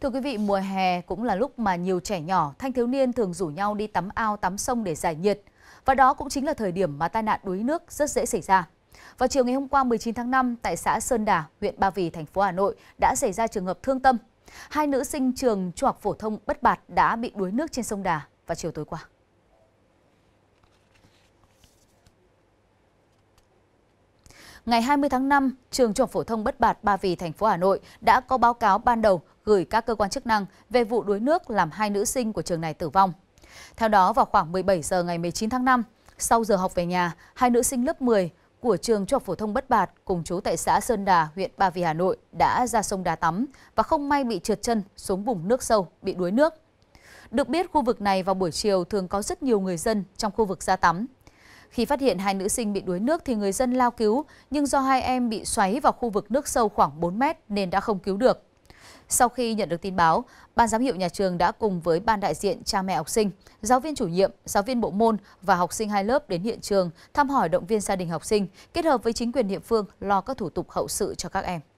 Thưa quý vị, mùa hè cũng là lúc mà nhiều trẻ nhỏ, thanh thiếu niên thường rủ nhau đi tắm ao, tắm sông để giải nhiệt. Và đó cũng chính là thời điểm mà tai nạn đuối nước rất dễ xảy ra. Vào chiều ngày hôm qua 19 tháng 5, tại xã Sơn Đà, huyện Ba Vì, thành phố Hà Nội đã xảy ra trường hợp thương tâm. Hai nữ sinh trường trung học phổ thông Bất Bạt đã bị đuối nước trên sông Đà vào chiều tối qua. ngày 20 tháng 5, trường Trung phổ thông Bất Bạt Ba Vì thành phố Hà Nội đã có báo cáo ban đầu gửi các cơ quan chức năng về vụ đuối nước làm hai nữ sinh của trường này tử vong. Theo đó, vào khoảng 17 giờ ngày 19 tháng 5, sau giờ học về nhà, hai nữ sinh lớp 10 của trường Trung phổ thông Bất Bạt cùng chú tại xã Sơn Đà, huyện Ba Vì, Hà Nội đã ra sông đá tắm và không may bị trượt chân xuống vùng nước sâu, bị đuối nước. Được biết, khu vực này vào buổi chiều thường có rất nhiều người dân trong khu vực ra tắm khi phát hiện hai nữ sinh bị đuối nước thì người dân lao cứu, nhưng do hai em bị xoáy vào khu vực nước sâu khoảng 4 mét nên đã không cứu được. Sau khi nhận được tin báo, Ban giám hiệu nhà trường đã cùng với Ban đại diện cha mẹ học sinh, giáo viên chủ nhiệm, giáo viên bộ môn và học sinh hai lớp đến hiện trường thăm hỏi động viên gia đình học sinh, kết hợp với chính quyền địa phương lo các thủ tục hậu sự cho các em.